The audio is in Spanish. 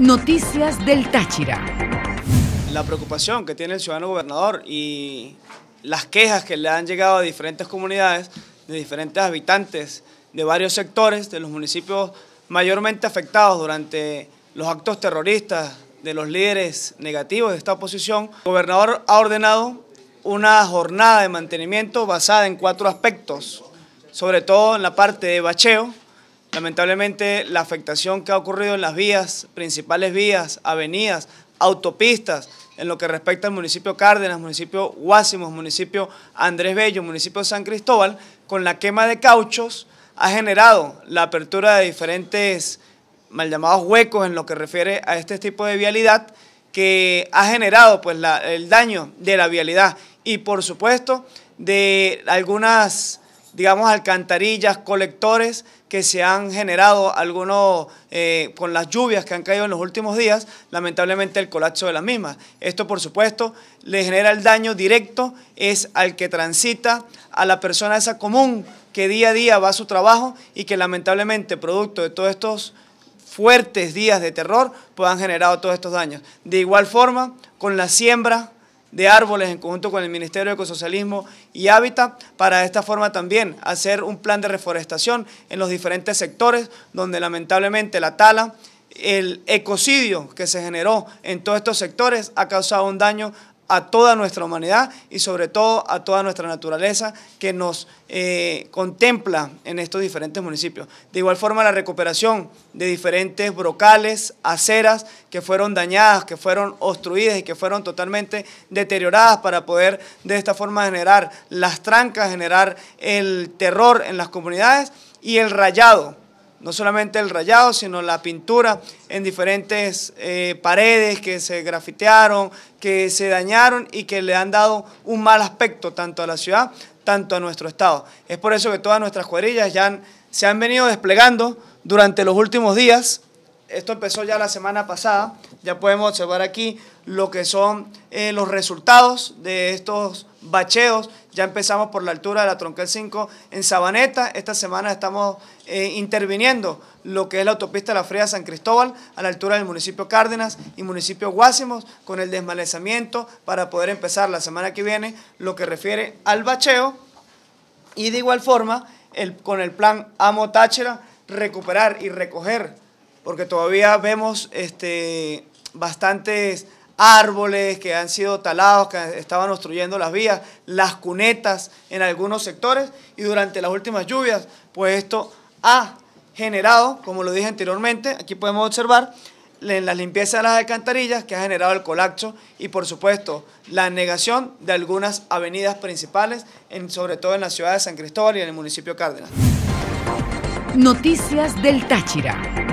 Noticias del Táchira. La preocupación que tiene el ciudadano gobernador y las quejas que le han llegado a diferentes comunidades, de diferentes habitantes de varios sectores de los municipios mayormente afectados durante los actos terroristas de los líderes negativos de esta oposición, el gobernador ha ordenado una jornada de mantenimiento basada en cuatro aspectos, sobre todo en la parte de bacheo, Lamentablemente la afectación que ha ocurrido en las vías, principales vías, avenidas, autopistas, en lo que respecta al municipio Cárdenas, municipio Guásimos, municipio Andrés Bello, municipio San Cristóbal, con la quema de cauchos ha generado la apertura de diferentes mal llamados huecos en lo que refiere a este tipo de vialidad que ha generado pues, el daño de la vialidad y por supuesto de algunas digamos, alcantarillas, colectores que se han generado, algunos eh, con las lluvias que han caído en los últimos días, lamentablemente el colapso de las mismas. Esto, por supuesto, le genera el daño directo, es al que transita, a la persona esa común que día a día va a su trabajo y que lamentablemente, producto de todos estos fuertes días de terror, pues han generado todos estos daños. De igual forma, con la siembra de árboles en conjunto con el Ministerio de Ecosocialismo y Hábitat para de esta forma también hacer un plan de reforestación en los diferentes sectores donde lamentablemente la tala, el ecocidio que se generó en todos estos sectores ha causado un daño a toda nuestra humanidad y sobre todo a toda nuestra naturaleza que nos eh, contempla en estos diferentes municipios. De igual forma la recuperación de diferentes brocales, aceras que fueron dañadas, que fueron obstruidas y que fueron totalmente deterioradas para poder de esta forma generar las trancas, generar el terror en las comunidades y el rayado no solamente el rayado, sino la pintura en diferentes eh, paredes que se grafitearon, que se dañaron y que le han dado un mal aspecto tanto a la ciudad, tanto a nuestro estado. Es por eso que todas nuestras cuadrillas ya se han venido desplegando durante los últimos días. Esto empezó ya la semana pasada, ya podemos observar aquí lo que son eh, los resultados de estos bacheos ya empezamos por la altura de la troncal 5 en Sabaneta, esta semana estamos eh, interviniendo lo que es la autopista La Fría San Cristóbal a la altura del municipio Cárdenas y municipio Guásimos con el desmalezamiento para poder empezar la semana que viene lo que refiere al bacheo y de igual forma el, con el plan Amo Táchira recuperar y recoger porque todavía vemos este, bastantes árboles que han sido talados, que estaban obstruyendo las vías, las cunetas en algunos sectores y durante las últimas lluvias, pues esto ha generado, como lo dije anteriormente, aquí podemos observar en la limpieza de las alcantarillas que ha generado el colapso y por supuesto la negación de algunas avenidas principales, sobre todo en la ciudad de San Cristóbal y en el municipio Cárdenas. Noticias del Táchira.